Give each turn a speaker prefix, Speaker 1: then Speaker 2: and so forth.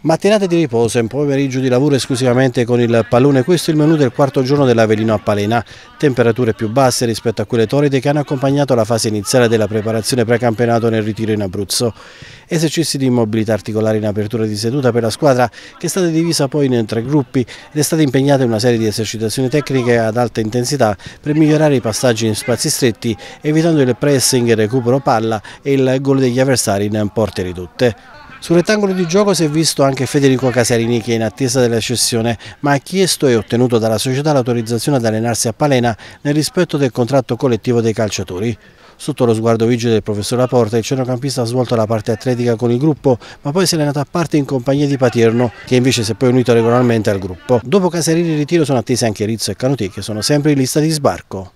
Speaker 1: Mattinate di riposo e un pomeriggio di lavoro esclusivamente con il pallone, questo è il menù del quarto giorno dell'Avellino a Palena. Temperature più basse rispetto a quelle torride che hanno accompagnato la fase iniziale della preparazione precampionato nel ritiro in Abruzzo. Esercizi di immobilità articolare in apertura di seduta per la squadra che è stata divisa poi in tre gruppi ed è stata impegnata in una serie di esercitazioni tecniche ad alta intensità per migliorare i passaggi in spazi stretti, evitando il pressing, il recupero palla e il gol degli avversari in porte ridotte. Sul rettangolo di gioco si è visto anche Federico Casarini che è in attesa della cessione, ma ha chiesto e ottenuto dalla società l'autorizzazione ad allenarsi a Palena nel rispetto del contratto collettivo dei calciatori. Sotto lo sguardo vigile del professor Laporta, il centrocampista ha svolto la parte atletica con il gruppo, ma poi si è allenato a parte in compagnia di Paterno, che invece si è poi unito regolarmente al gruppo. Dopo Casarini in ritiro sono attesi anche Rizzo e Canotì, che sono sempre in lista di sbarco.